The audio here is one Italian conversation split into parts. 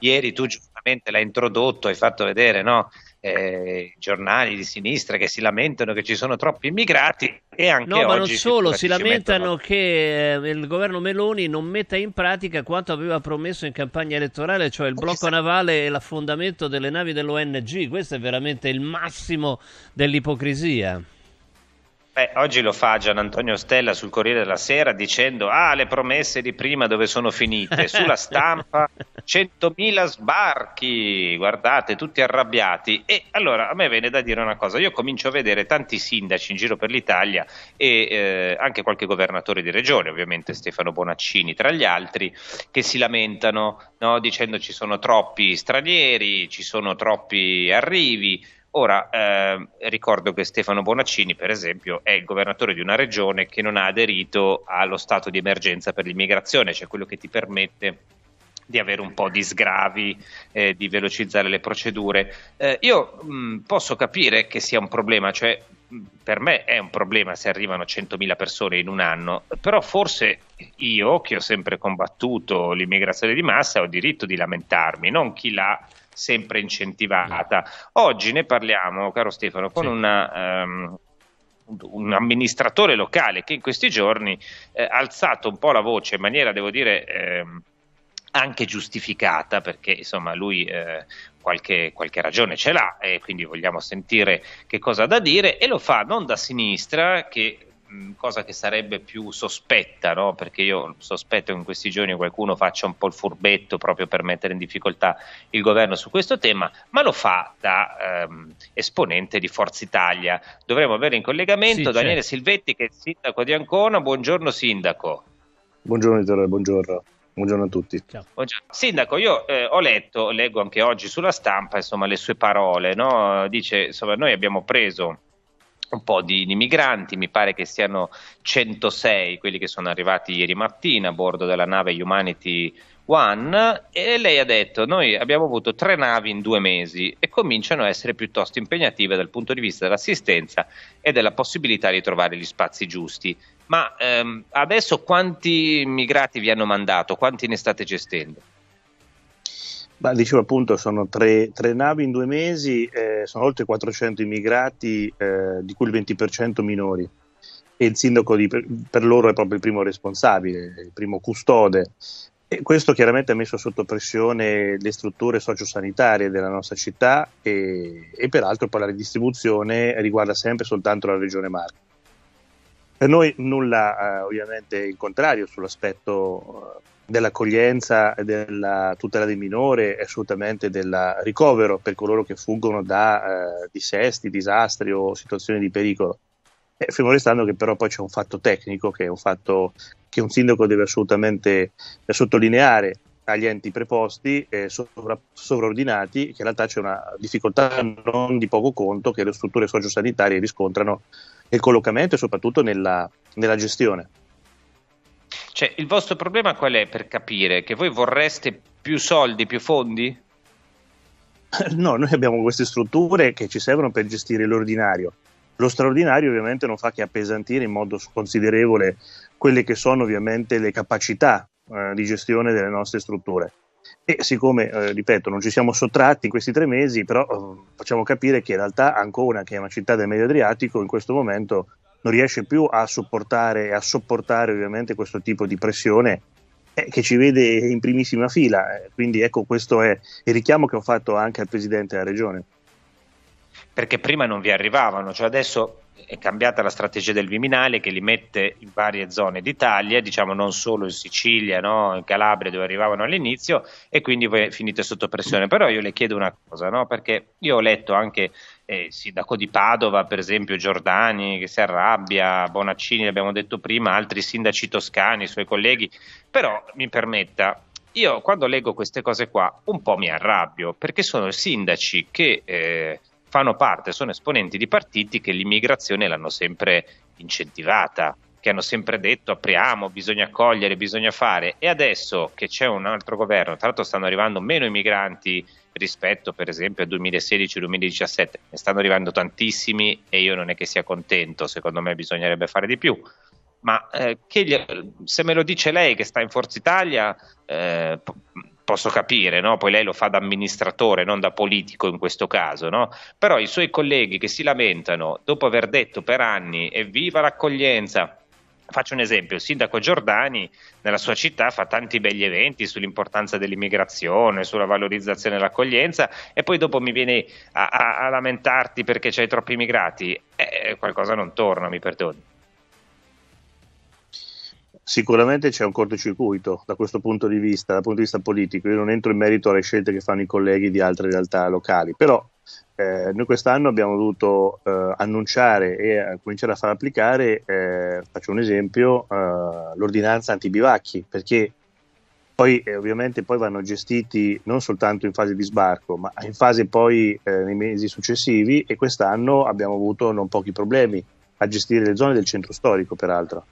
ieri tu giustamente l'hai introdotto, hai fatto vedere no? eh, giornali di sinistra che si lamentano che ci sono troppi immigrati e anche No, ma non solo, si lamentano mettono... che eh, il governo Meloni non metta in pratica quanto aveva promesso in campagna elettorale, cioè il non blocco navale e l'affondamento delle navi dell'ONG. Questo è veramente il massimo dell'ipocrisia. Beh, oggi lo fa Gian Antonio Stella sul Corriere della Sera dicendo ah le promesse di prima dove sono finite, sulla stampa 100.000 sbarchi, guardate tutti arrabbiati e allora a me viene da dire una cosa, io comincio a vedere tanti sindaci in giro per l'Italia e eh, anche qualche governatore di regione, ovviamente Stefano Bonaccini tra gli altri, che si lamentano no? dicendo ci sono troppi stranieri, ci sono troppi arrivi, Ora, eh, ricordo che Stefano Bonaccini, per esempio, è il governatore di una regione che non ha aderito allo stato di emergenza per l'immigrazione, cioè quello che ti permette di avere un po' di sgravi, eh, di velocizzare le procedure. Eh, io mh, posso capire che sia un problema, cioè per me è un problema se arrivano 100.000 persone in un anno, però forse io che ho sempre combattuto l'immigrazione di massa ho diritto di lamentarmi, non chi l'ha sempre incentivata. Oggi ne parliamo, caro Stefano, con sì. una, um, un amministratore locale che in questi giorni eh, ha alzato un po' la voce in maniera, devo dire, eh, anche giustificata perché insomma lui eh, qualche, qualche, ragione ce l'ha e quindi vogliamo sentire che cosa ha da dire e lo fa non da sinistra che cosa che sarebbe più sospetta no? perché io sospetto che in questi giorni qualcuno faccia un po' il furbetto proprio per mettere in difficoltà il governo su questo tema ma lo fa da ehm, esponente di Forza Italia dovremmo avere in collegamento sì, Daniele certo. Silvetti che è il sindaco di Ancona buongiorno sindaco buongiorno Ettore buongiorno Buongiorno a tutti. Buongiorno. Sindaco, io eh, ho letto, leggo anche oggi sulla stampa, insomma, le sue parole, no? Dice, insomma, noi abbiamo preso un po' di, di, migranti, mi pare che siano 106 quelli che sono arrivati ieri mattina a bordo della nave Humanity One e lei ha detto noi abbiamo avuto tre navi in due mesi e cominciano a essere piuttosto impegnative dal punto di vista dell'assistenza e della possibilità di trovare gli spazi giusti. Ma ehm, adesso quanti immigrati vi hanno mandato? Quanti ne state gestendo? Beh, dicevo appunto, sono tre, tre, navi in due mesi, eh, sono oltre 400 immigrati, eh, di cui il 20% minori. E il sindaco di, per loro è proprio il primo responsabile, il primo custode e questo chiaramente ha messo sotto pressione le strutture sociosanitarie della nostra città e, e peraltro poi la ridistribuzione riguarda sempre soltanto la regione Marche. Per noi nulla eh, ovviamente il contrario sull'aspetto eh, dell'accoglienza, della tutela del minore e assolutamente del ricovero per coloro che fuggono da eh, dissesti, disastri o situazioni di pericolo. Eh, fermo restando che però poi c'è un fatto tecnico che è un fatto che un sindaco deve assolutamente sottolineare agli enti preposti e sovra, sovraordinati che in realtà c'è una difficoltà non di poco conto che le strutture sociosanitarie riscontrano nel collocamento e soprattutto nella, nella gestione. Cioè, il vostro problema qual è per capire? Che voi vorreste più soldi, più fondi? No, noi abbiamo queste strutture che ci servono per gestire l'ordinario. Lo straordinario ovviamente non fa che appesantire in modo considerevole quelle che sono ovviamente le capacità eh, di gestione delle nostre strutture. E siccome, eh, ripeto, non ci siamo sottratti in questi tre mesi, però eh, facciamo capire che in realtà Ancona, che è una città del Medio Adriatico, in questo momento non riesce più a supportare e a sopportare ovviamente questo tipo di pressione eh, che ci vede in primissima fila. Eh, quindi ecco, questo è il richiamo che ho fatto anche al Presidente della Regione perché prima non vi arrivavano, cioè adesso è cambiata la strategia del Viminale che li mette in varie zone d'Italia, diciamo non solo in Sicilia, no? in Calabria dove arrivavano all'inizio e quindi voi finite sotto pressione. Però io le chiedo una cosa, no? perché io ho letto anche eh, Sindaco di Padova, per esempio Giordani che si arrabbia, Bonaccini l'abbiamo detto prima, altri sindaci toscani, i suoi colleghi, però mi permetta, io quando leggo queste cose qua un po' mi arrabbio perché sono sindaci che... Eh, fanno parte, sono esponenti di partiti che l'immigrazione l'hanno sempre incentivata, che hanno sempre detto apriamo, bisogna accogliere, bisogna fare. E adesso che c'è un altro governo, tra l'altro stanno arrivando meno immigranti rispetto per esempio al 2016-2017, ne stanno arrivando tantissimi e io non è che sia contento, secondo me bisognerebbe fare di più. Ma eh, gli, se me lo dice lei che sta in Forza Italia, eh, posso capire, no? poi lei lo fa da amministratore, non da politico in questo caso, no? però i suoi colleghi che si lamentano dopo aver detto per anni evviva l'accoglienza, Faccio un esempio, il sindaco Giordani nella sua città fa tanti begli eventi sull'importanza dell'immigrazione, sulla valorizzazione dell'accoglienza e poi dopo mi vieni a, a, a lamentarti perché c'hai troppi immigrati, eh, qualcosa non torna, mi perdoni. Sicuramente c'è un cortocircuito da questo punto di vista, dal punto di vista politico. Io non entro in merito alle scelte che fanno i colleghi di altre realtà locali, però eh, noi quest'anno abbiamo dovuto eh, annunciare e eh, cominciare a far applicare, eh, faccio un esempio, eh, l'ordinanza antibivacchi, perché poi eh, ovviamente poi vanno gestiti non soltanto in fase di sbarco, ma in fase poi nei mesi successivi e quest'anno abbiamo avuto non pochi problemi a gestire le zone del centro storico, peraltro.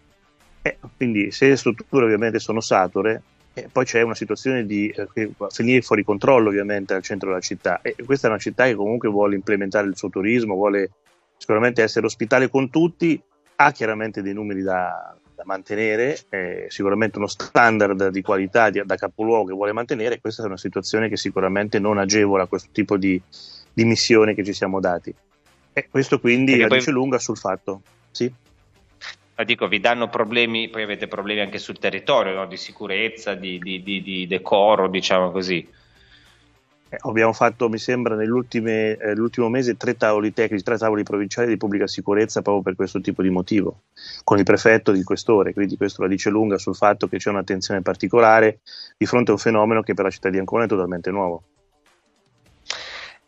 Eh, quindi se le strutture ovviamente sono sature, eh, poi c'è una situazione di, eh, finire fuori controllo ovviamente al centro della città. E questa è una città che comunque vuole implementare il suo turismo, vuole sicuramente essere ospitale con tutti, ha chiaramente dei numeri da, da mantenere, sicuramente uno standard di qualità di, da capoluogo che vuole mantenere, questa è una situazione che sicuramente non agevola questo tipo di, di missione che ci siamo dati. E questo quindi la poi... dice lunga sul fatto. Sì? No, dico, vi danno problemi, poi avete problemi anche sul territorio, no? di sicurezza, di, di, di, di, decoro, diciamo così. Eh, abbiamo fatto, mi sembra, nell'ultimo eh, mese tre tavoli tecnici, tre tavoli provinciali di pubblica sicurezza proprio per questo tipo di motivo, con il prefetto e il questore, quindi questo la dice lunga sul fatto che c'è un'attenzione particolare di fronte a un fenomeno che per la città di Ancona è totalmente nuovo.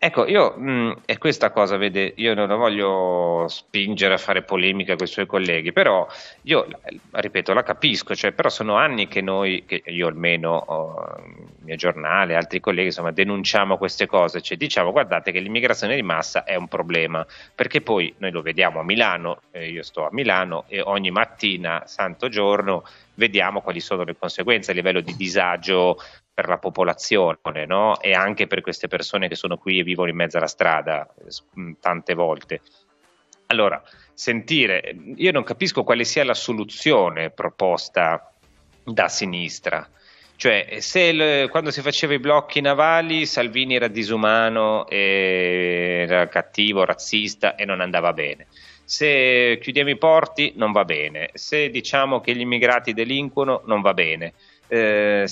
Ecco, io mh, mm, è questa cosa, vede, io non la voglio spingere a fare polemica con i suoi colleghi, però io, ripeto, la capisco, cioè, però sono anni che noi, che io almeno, il mio giornale, altri colleghi, insomma, denunciamo queste cose, cioè diciamo, guardate che l'immigrazione di massa è un problema, perché poi noi lo vediamo a Milano, eh, io sto a Milano e ogni mattina, santo giorno, vediamo quali sono le conseguenze a livello di disagio per la popolazione no? e anche per queste persone che sono qui e vivono in mezzo alla strada mm, tante volte. Allora, sentire, io non capisco quale sia la soluzione proposta da sinistra. Cioè, se il, quando si faceva i blocchi navali Salvini era disumano, era cattivo, razzista e non andava bene. Se chiudiamo i porti non va bene. Se diciamo che gli immigrati delinquono non va bene eh,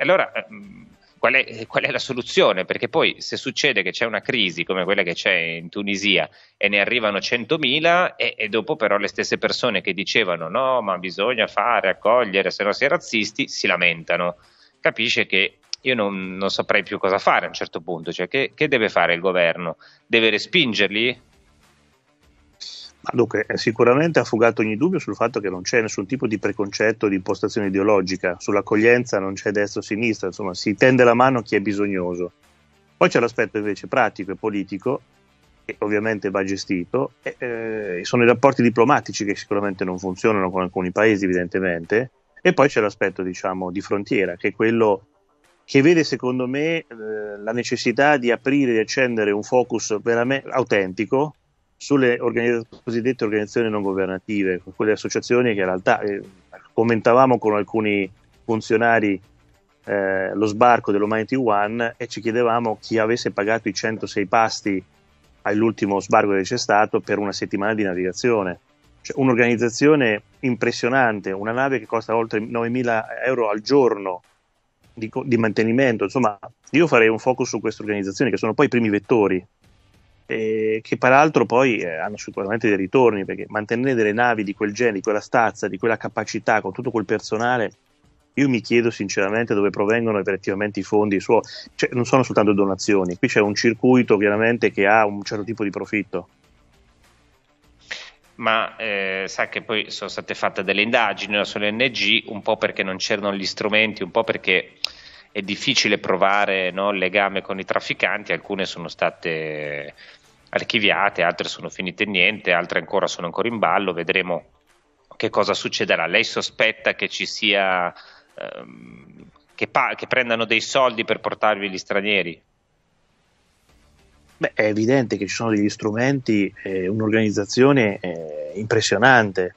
allora, ehm, qual è, qual è la soluzione? Perché poi se succede che c'è una crisi come quella che c'è in Tunisia e ne arrivano 100.000 e, e dopo però le stesse persone che dicevano no, ma bisogna fare, accogliere, se no si è razzisti, si lamentano. Capisce che io non, non, saprei più cosa fare a un certo punto, cioè che, che, deve fare il governo? Deve respingerli? Dunque, eh, sicuramente ha fugato ogni dubbio sul fatto che non c'è nessun tipo di preconcetto di impostazione ideologica, sull'accoglienza non c'è destra o sinistra, insomma si tende la mano a chi è bisognoso. Poi c'è l'aspetto invece pratico e politico, che ovviamente va gestito, e, eh, sono i rapporti diplomatici che sicuramente non funzionano con alcuni paesi evidentemente, e poi c'è l'aspetto diciamo di frontiera, che è quello che vede secondo me eh, la necessità di aprire e accendere un focus veramente autentico sulle organizz- cosiddette organizzazioni non governative, quelle associazioni che in realtà eh, commentavamo con alcuni funzionari eh, lo sbarco dell'Humanity One e ci chiedevamo chi avesse pagato i 106 pasti all'ultimo sbarco che c'è stato per una settimana di navigazione. Cioè, un'organizzazione impressionante, una nave che costa oltre 9.000 euro al giorno di, di mantenimento. Insomma, io farei un focus su queste organizzazioni che sono poi i primi vettori eh, che peraltro poi eh, hanno sicuramente dei ritorni, perché mantenere delle navi di quel genere, di quella stazza, di quella capacità, con tutto quel personale, io mi chiedo sinceramente dove provengono effettivamente i fondi, suo, cioè, non sono soltanto donazioni, qui c'è un circuito chiaramente che ha un certo tipo di profitto ma eh, sa che poi sono state fatte delle indagini sulle ONG, un po' perché non c'erano gli strumenti, un po' perché è difficile provare no, il legame con i trafficanti, alcune sono state archiviate, altre sono finite in niente, altre ancora sono ancora in ballo, vedremo che cosa succederà. Lei sospetta che ci sia ehm, che, pa- che, prendano dei soldi per portarvi gli stranieri? Beh, è evidente che ci sono degli strumenti, eh, un'organizzazione eh, impressionante,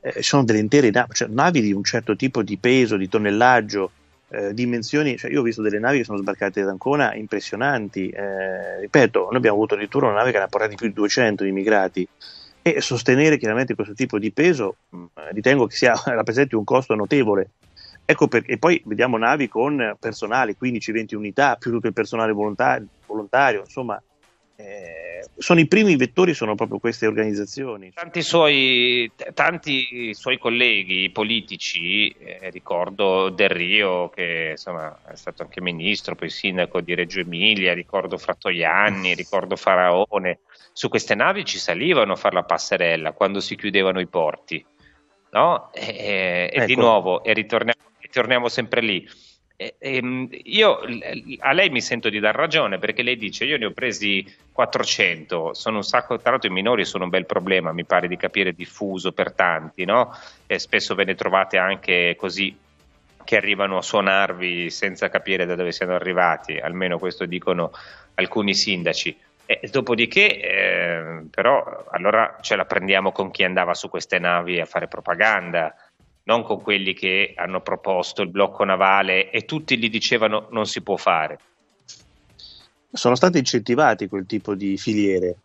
eh, sono delle intere navi, cioè navi di un certo tipo di peso, di tonnellaggio, eh, dimensioni, cioè io ho visto delle navi che sono sbarcate ad Ancona impressionanti, eh, ripeto, noi abbiamo avuto addirittura una nave che ne ha portati più di 200 immigrati e sostenere chiaramente questo tipo di peso mh, mm, ritengo che sia, rappresenti un costo notevole. Ecco perché, e poi vediamo navi con personale, 15-20 unità, più tutto il personale volontario, volontario insomma eh, sono i primi vettori, sono proprio queste organizzazioni. Tanti suoi, tanti suoi colleghi politici, eh, ricordo Del Rio che insomma, è stato anche ministro, poi sindaco di Reggio Emilia, ricordo Frattoianni, ricordo Faraone, su queste navi ci salivano a fare la passerella quando si chiudevano i porti. No? E, e, ecco. e di ecco. nuovo, e ritorniamo, ritorniamo sempre lì eh, ehm, io a lei mi sento di dar ragione perché lei dice io ne ho presi 400, sono un sacco, tra l'altro i minori sono un bel problema, mi pare di capire diffuso per tanti, no? E spesso ve ne trovate anche così che arrivano a suonarvi senza capire da dove siano arrivati, almeno questo dicono alcuni sindaci. E dopodiché, eh, però, allora ce la prendiamo con chi andava su queste navi a fare propaganda, non con quelli che hanno proposto il blocco navale e tutti gli dicevano non si può fare. Sono stati incentivati quel tipo di filiere,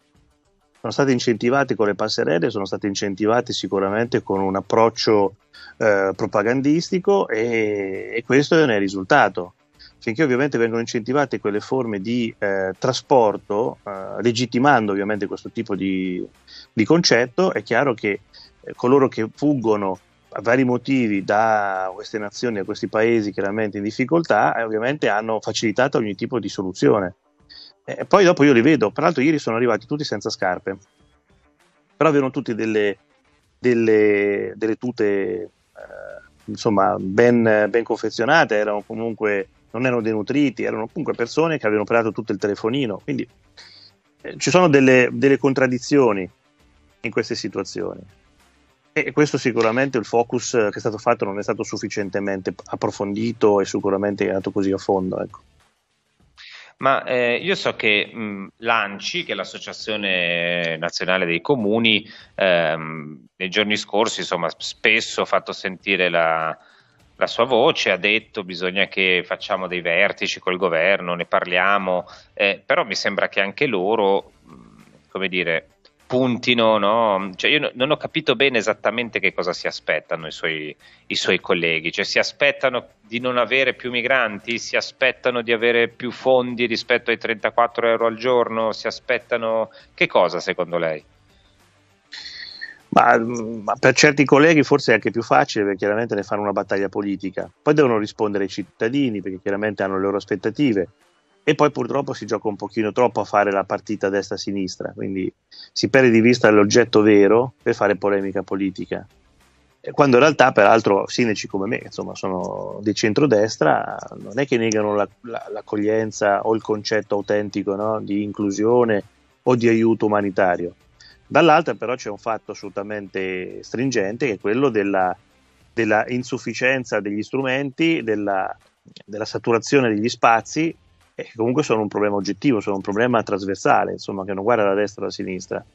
sono stati incentivati con le passerelle, sono stati incentivati sicuramente con un approccio eh, propagandistico e, e, questo ne è il risultato. Finché ovviamente vengono incentivate quelle forme di eh, trasporto, eh, legittimando ovviamente questo tipo di, di concetto, è chiaro che eh, coloro che fuggono vari motivi da queste nazioni a questi paesi chiaramente in difficoltà e eh, ovviamente hanno facilitato ogni tipo di soluzione. E poi dopo io li vedo, peraltro ieri sono arrivati tutti senza scarpe, però avevano tutti delle, delle, delle tute eh, insomma ben, ben, confezionate, erano comunque, non erano denutriti, erano comunque persone che avevano operato tutto il telefonino, quindi eh, ci sono delle, delle contraddizioni in queste situazioni. E questo sicuramente il focus eh, che è stato fatto non è stato sufficientemente approfondito e sicuramente è andato così a fondo. Ecco. Ma eh, io so che mh, mm, l'ANCI, che è l'Associazione Nazionale dei Comuni, ehm, nei giorni scorsi insomma, spesso ha fatto sentire la, la sua voce, ha detto bisogna che facciamo dei vertici col governo, ne parliamo, eh, però mi sembra che anche loro, mh, mm, come dire, puntino, no? cioè io non ho capito bene esattamente che cosa si aspettano i suoi, i suoi, colleghi, cioè si aspettano di non avere più migranti, si aspettano di avere più fondi rispetto ai 34 euro al giorno, si aspettano che cosa secondo lei? Ma, ma per certi colleghi forse è anche più facile perché chiaramente ne fanno una battaglia politica, poi devono rispondere ai cittadini perché chiaramente hanno le loro aspettative, e poi purtroppo si gioca un pochino troppo a fare la partita destra-sinistra, quindi si perde di vista l'oggetto vero per fare polemica politica. Quando in realtà, peraltro, sindaci come me, insomma, sono di centrodestra, non è che negano la, la, l'accoglienza o il concetto autentico no? di inclusione o di aiuto umanitario. Dall'altra, però, c'è un fatto assolutamente stringente che è quello della, della insufficienza degli strumenti, della, della saturazione degli spazi e comunque sono un problema oggettivo, sono un problema trasversale, insomma, che non guarda da destra o da sinistra.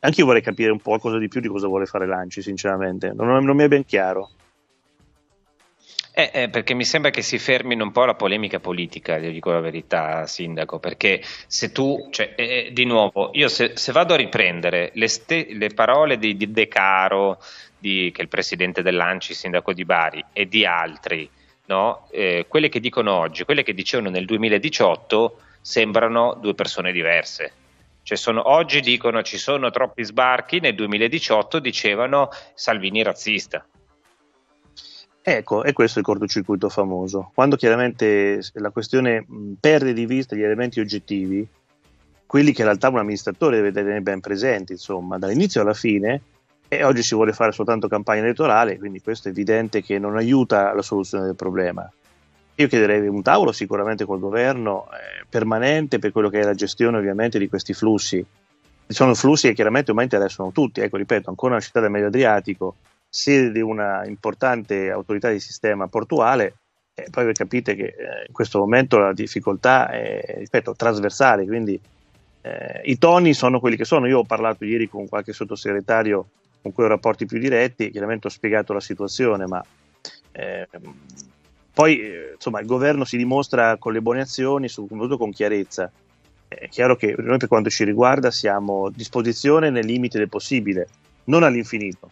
Anche io vorrei capire un po' cosa di più di cosa vuole fare Lanci, sinceramente, non, non mi è ben chiaro. Eh, eh, perché mi sembra che si fermino un po' la polemica politica, le dico la verità, Sindaco, perché se tu, cioè, eh, eh, di nuovo, io se, se, vado a riprendere le, ste, le parole di, di De Caro, di, che è il presidente dell'Anci, Sindaco di Bari, e di altri, no? eh, quelle che dicono oggi, quelle che dicevano nel 2018, sembrano due persone diverse. Cioè sono, oggi dicono ci sono troppi sbarchi, nel 2018 dicevano Salvini razzista. Ecco, e questo è il cortocircuito famoso. Quando chiaramente la questione perde di vista gli elementi oggettivi, quelli che in realtà un amministratore deve tenere ben presenti, insomma, dall'inizio alla fine, e oggi si vuole fare soltanto campagna elettorale, quindi questo è evidente che non aiuta la soluzione del problema. Io chiederei un tavolo sicuramente col governo eh, permanente per quello che è la gestione ovviamente di questi flussi. Sono flussi che chiaramente ormai interessano tutti, ecco ripeto, ancora una città del Medio Adriatico, sede di una importante autorità di sistema portuale, e poi capite che eh, in questo momento la difficoltà è, ripeto, trasversale, quindi eh, i toni sono quelli che sono. Io ho parlato ieri con qualche sottosegretario con cui ho rapporti più diretti, chiaramente ho spiegato la situazione, ma ehm, eh, poi insomma, il governo si dimostra con le buone azioni, soprattutto con chiarezza. È chiaro che noi per quanto ci riguarda siamo a disposizione nel limite del possibile, non all'infinito.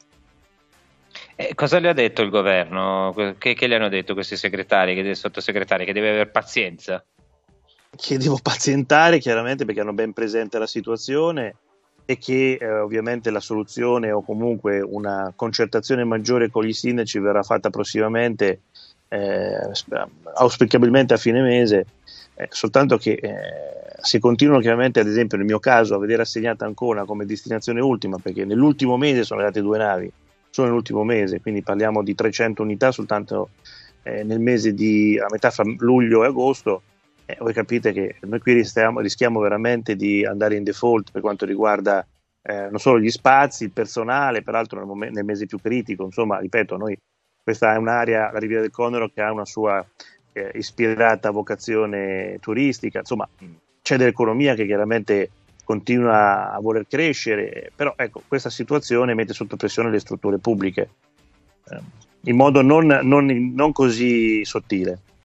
Eh, cosa le ha detto il governo? Che, che, le hanno detto questi segretari, che, sottosegretari? Che deve avere pazienza? Che devo pazientare chiaramente perché hanno ben presente la situazione e che eh, ovviamente la soluzione o comunque una concertazione maggiore con gli sindaci verrà fatta prossimamente, eh, auspicabilmente a fine mese, eh, soltanto che eh, se continuano chiaramente ad esempio nel mio caso a vedere assegnata Ancona come destinazione ultima, perché nell'ultimo mese sono andate due navi, solo nell'ultimo mese, quindi parliamo di 300 unità soltanto eh, nel mese di a metà fra luglio e agosto, eh, voi capite che noi qui rischiamo, rischiamo veramente di andare in default per quanto riguarda eh, non solo gli spazi, il personale, peraltro nel, mom- nel, mese più critico, insomma, ripeto, noi, questa è un'area, la Riviera del Conero, che ha una sua eh, ispirata vocazione turistica, insomma, c'è dell'economia che chiaramente continua a voler crescere, però ecco, questa situazione mette sotto pressione le strutture pubbliche, eh, in modo non, non, non così sottile.